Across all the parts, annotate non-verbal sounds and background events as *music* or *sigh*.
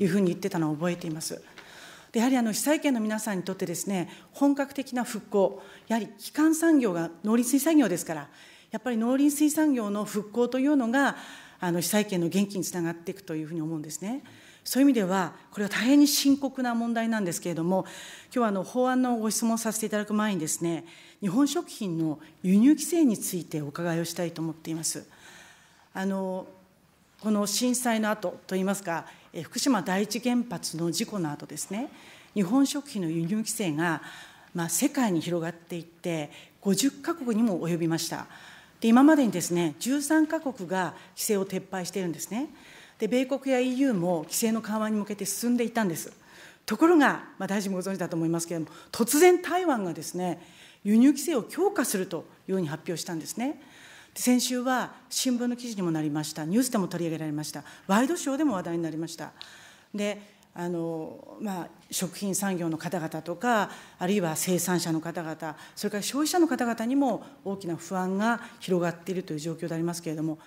いうふうに言ってたのを覚えています。でやはりあの被災県の皆さんにとってですね、本格的な復興、やはり基幹産業が農林水産業ですから、やっぱり農林水産業の復興というのが、あの被災県の元気につながっていくというふうに思うんですね。そういう意味では、これは大変に深刻な問題なんですけれども、今日はあの法案のご質問させていただく前にですね、日本食品の輸入規制についてお伺いをしたいと思っています。あのこの震災の後といいますか、福島第一原発の事故の後ですね、日本食品の輸入規制が、まあ、世界に広がっていって、50か国にも及びました。で今までにですね、13か国が規制を撤廃しているんですね。で米国や EU も規制の緩和に向けて進んでいたんです。ところが、まあ、大臣もご存知だと思いますけれども、突然台湾がですね、輸入規制を強化するというように発表したんですね。先週は新聞の記事にもなりました、ニュースでも取り上げられました、ワイドショーでも話題になりました。であのまあ、食品産業の方々とか、あるいは生産者の方々、それから消費者の方々にも大きな不安が広がっているという状況でありますけれども、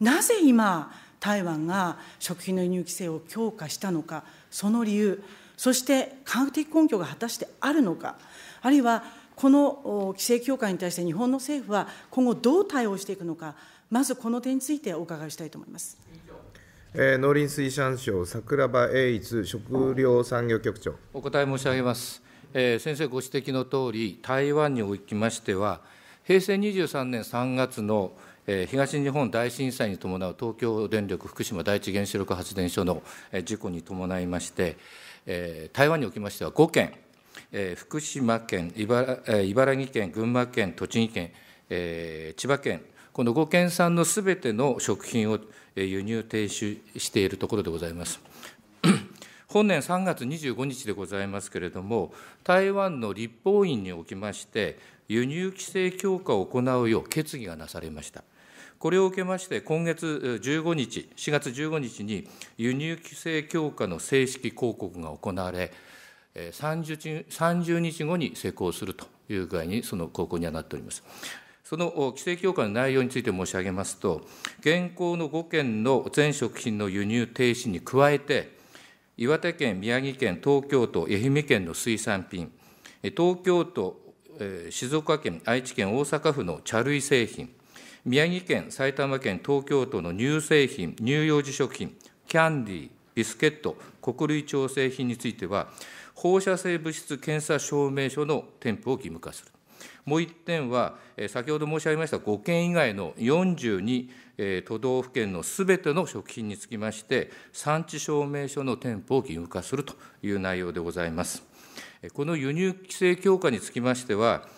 なぜ今、台湾が食品の輸入規制を強化したのか、その理由、そして科学的根拠が果たしてあるのか、あるいはこの規制強化に対して日本の政府は今後どう対応していくのか、まずこの点についてお伺いしたいと思います。えー、農林水産省桜庭栄一食料産業局長お答え申し上げます、えー、先生ご指摘の通り台湾におきましては平成23年3月の東日本大震災に伴う東京電力福島第一原子力発電所の事故に伴いまして、台湾におきましては5件、福島県、茨城県、群馬県、栃木県、千葉県、この5県産のすべての食品を輸入停止しているところでございます。*clears throat* 本年3月25日でございますけれども、台湾の立法院におきまして、輸入規制強化を行うよう決議がなされました。これを受けまして、今月15日、4月15日に輸入規制強化の正式広告が行われ、30, 日後に施行するという具合に、その高校にはなっております。その規制強化の内容について申し上げますと、現行の5県の全食品の輸入停止に加えて、岩手県、宮城県、東京都、愛媛県の水産品、東京都、静岡県、愛知県、大阪府の茶類製品、宮城県、埼玉県、東京都の乳製品、乳幼児食品、キャンディー、ビスケット、穀類調整品については、放射性物質検査証明書の添付を義務化する。もう1点は、先ほど申し上げました5県以外の42都道府県のすべての食品につきまして、産地証明書の添付を義務化するという内容でございます。この輸入規制強化につきましては、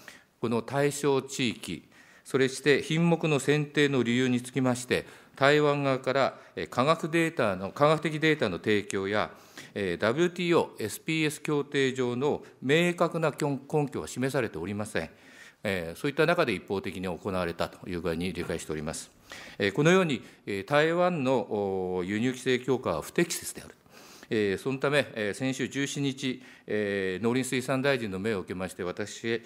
この対象地域、それして品目の選定の理由につきまして、台湾側から科学データの科学的データの提供や、WTO、SPS 協定上の明確な根拠は示されておりません。そういった中で一方的に行われたという具合に理解しております。このように、台湾の輸入規制強化は不適切である。そのため、先週17日、農林水産大臣の命を受けまして、私、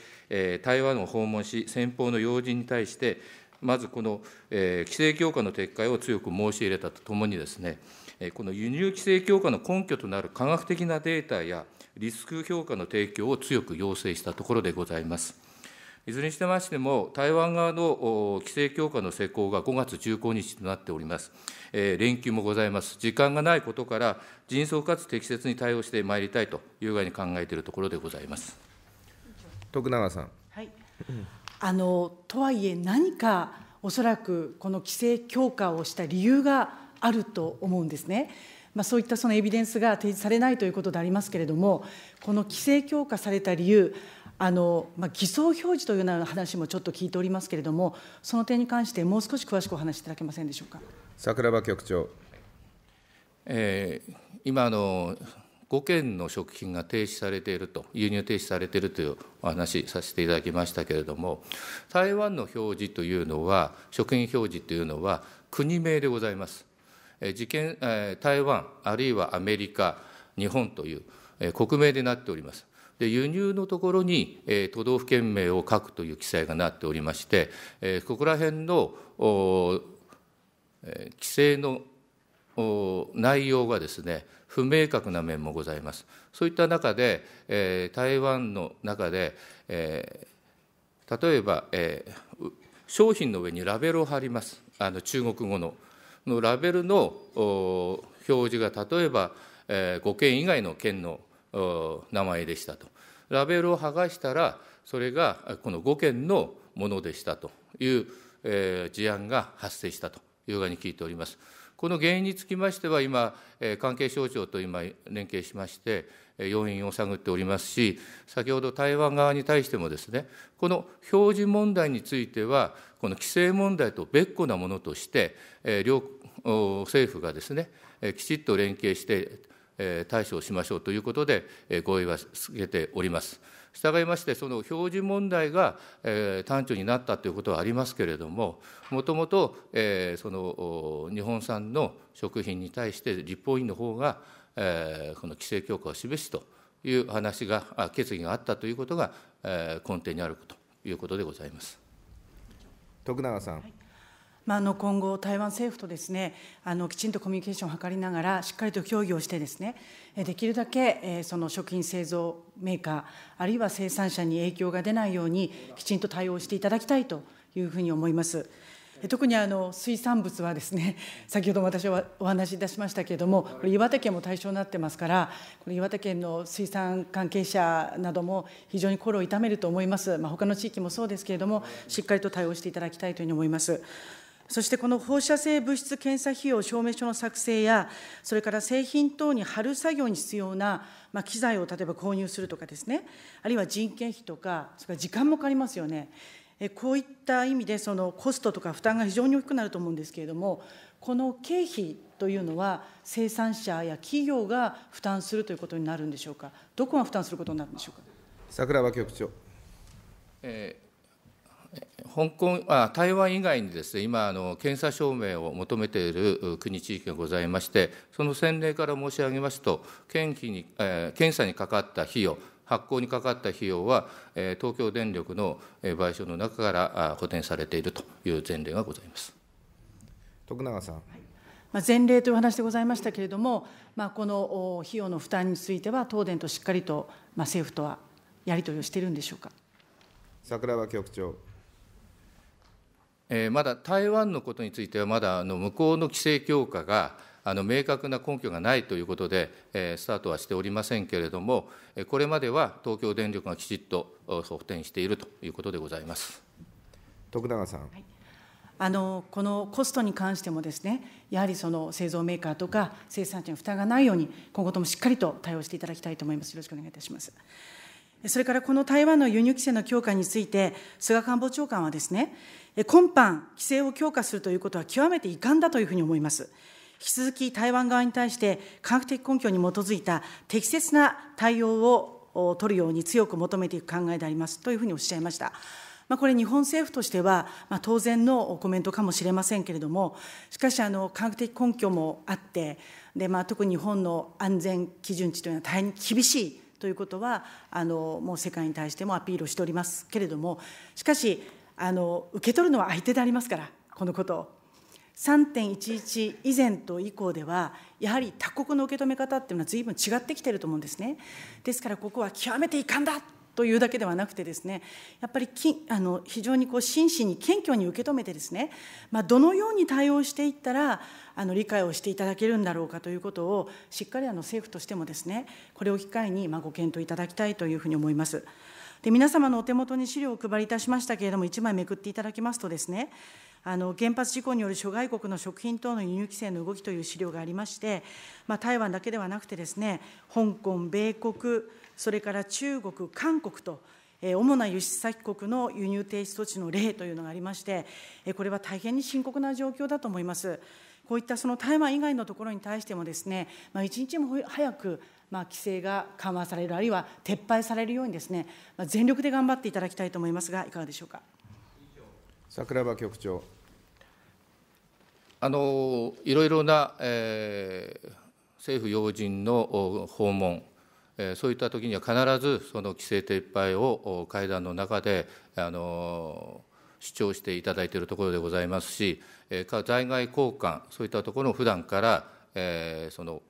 台湾を訪問し、先方の要人に対して、まずこの、えー、規制強化の撤回を強く申し入れたとともにですね、えこの輸入規制強化の根拠となる科学的なデータやリスク評価の提供を強く要請したところでございます。いずれにしてましても、台湾側の規制強化の施行が5月1 5日となっております。えー、連休もございます。時間がないことから、迅速かつ適切に対応してまいりたいという具合に考えているところでございます。徳永さん。はい *laughs* あのとはいえ何かおそらくこの規制強化をした理由があると思うんですね。まあ、そういったそのエビデンスが提示されないということでありますけれども、この規制強化された理由、あのまあ、偽装表示というような話もちょっと聞いておりますけれども、その点に関して、もう少し詳しくお話しいただけませんでしょうか桜庭局長。えー、今の5件の食品が停止されていると、輸入停止されているというお話させていただきましたけれども、台湾の表示というのは、食品表示というのは、国名でございます。事件台湾、あるいはアメリカ、日本という国名でなっております。で輸入のところに、え都道府県名を書くという記載がなっておりまして、えここら辺の、え規制の内容がですね不明確な面もございます。そういった中で、えー、台湾の中で、えー、例えば、えー、商品の上にラベルを貼ります、あの中国語の。のラベルの表示が例えば、えー、5県以外の県の名前でしたと。ラベルを剥がしたら、それがこの5件のものでしたという、えー、事案が発生したというふうに聞いております。この原因につきましては、今、関係省庁と今、連携しまして、要因を探っておりますし、先ほど台湾側に対してもですね、この表示問題については、この規制問題と別個なものとして、両政府がですね、きちっと連携して、対処をしましょうということで、合意は告けております。従いまして、その表示問題が、えー、単調になったということはありますけれども、もともと、えその日本産の食品に対して、立法院の方が、えこの規制強化を示すという話が、決議があったということが、え根底にあるということでございます徳永さん。はいまあ、の今後、台湾政府とですねあのきちんとコミュニケーションを図りながら、しっかりと協議をして、ですねできるだけその食品製造メーカー、あるいは生産者に影響が出ないように、きちんと対応していただきたいというふうに思います。特にあの水産物はですね *laughs* 先ほども私はお話しいたしましたけれどもこれ岩手県も対象になってますからこれ岩手県の水産関係者なども非常に心を痛めると思います、まあ、他の地域もそうですけれどもしっかりと対応していただきたいというふうに思います。そしてこの放射性物質検査費用証明書の作成や、それから製品等に貼る作業に必要な、まあ、機材を例えば購入するとかですね、あるいは人件費とか、それから時間もかかりますよね。えこういった意味で、そのコストとか負担が非常に大きくなると思うんですけれども、この経費というのは、生産者や企業が負担するということになるんでしょうか、どこが負担することになるんでしょうか。桜庭局長、えー香港あ台湾以外にですね今あの検査証明を求めている国地域がございましてその先例から申し上げますと検費に、えー、検査にかかった費用発行にかかった費用は、えー、東京電力の賠償の中から補填されているという前例がございます徳永さん。まあ、前例という話でございましたけれども、まあ、この費用の負担については、東電としっかりと、まあ、政府とはやり取りをしているんでしょうか。桜庭局長。えまだ台湾のことについては、まだあの向こうの規制強化があの明確な根拠がないということで、えスタートはしておりませんけれども、これまでは東京電力がきちっと補填しているということでございます徳永さん。はいあのこのコストに関してもですね、やはりその製造メーカーとか生産者に負担がないように、今後ともしっかりと対応していただきたいと思います。よろしくお願いいたします。それからこの台湾の輸入規制の強化について、菅官房長官はですね、今般、規制を強化するということは極めて遺憾だというふうに思います。引き続き台湾側に対して、科学的根拠に基づいた適切な対応を取るように強く求めていく考えでありますというふうにおっしゃいました。まあ、これ、日本政府としては、まあ、当然のコメントかもしれませんけれども、しかし、あの科学的根拠もあって、でまあ、特に日本の安全基準値というのは大変厳しいということはあのもう世界に対してもアピールをしておりますけれどもしかしあの受け取るのは相手でありますからこのことを3.11以前と以降ではやはり他国の受け止め方っていうのはずいぶん違ってきてると思うんですねですからここは極めて遺憾だというだけではなくてですね、やっぱりきあの非常にこう真摯に謙虚に受け止めてですね、まあ、どのように対応していったらあの理解をしていただけるんだろうかということをしっかりあの政府としてもですね、これを機会にまあご検討いただきたいというふうに思います。で皆様のお手元に資料をお配りいたしましたけれども、1枚めくっていただきますとですね、あの原発事故による諸外国の食品等の輸入規制の動きという資料がありまして、まあ、台湾だけではなくてですね、香港、米国、それから中国、韓国と、主な輸出先国の輸入停止措置の例というのがありまして、これは大変に深刻な状況だと思います。こういったその大麻以外のところに対してもですね、まあ、一日も早くまあ、規制が緩和される、あるいは撤廃されるようにですね、まあ、全力で頑張っていただきたいと思いますが、いかがでしょうか桜庭局長。あのいろいろな、えー、政府要人の訪問、そういった時には必ずその規制撤廃を会談の中であの主張していただいているところでございますし、在外交換、そういったところを普段からその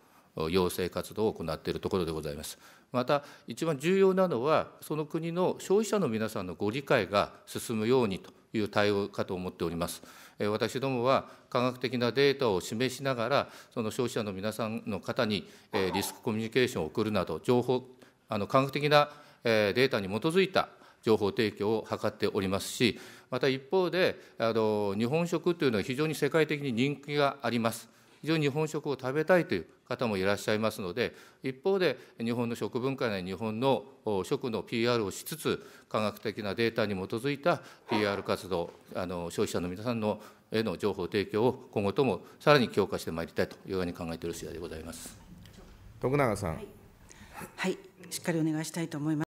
要請活動を行っているところでございます。また、一番重要なのは、その国の消費者の皆さんのご理解が進むようにという対応かと思っております。私どもは科学的なデータを示しながら、その消費者の皆さんの方にリスクコミュニケーションを送るなど、情報、あの科学的なデータに基づいた情報提供を図っておりますし、また一方で、あの日本食というのは非常に世界的に人気があります。非常に日本食を食べたいという方もいらっしゃいますので一方で日本の食文化や日本の食の PR をしつつ科学的なデータに基づいた PR 活動あの消費者の皆さんのへの情報提供を今後ともさらに強化してまいりたいというように考えている次第でございます徳永さん、はい、はい、しっかりお願いしたいと思います。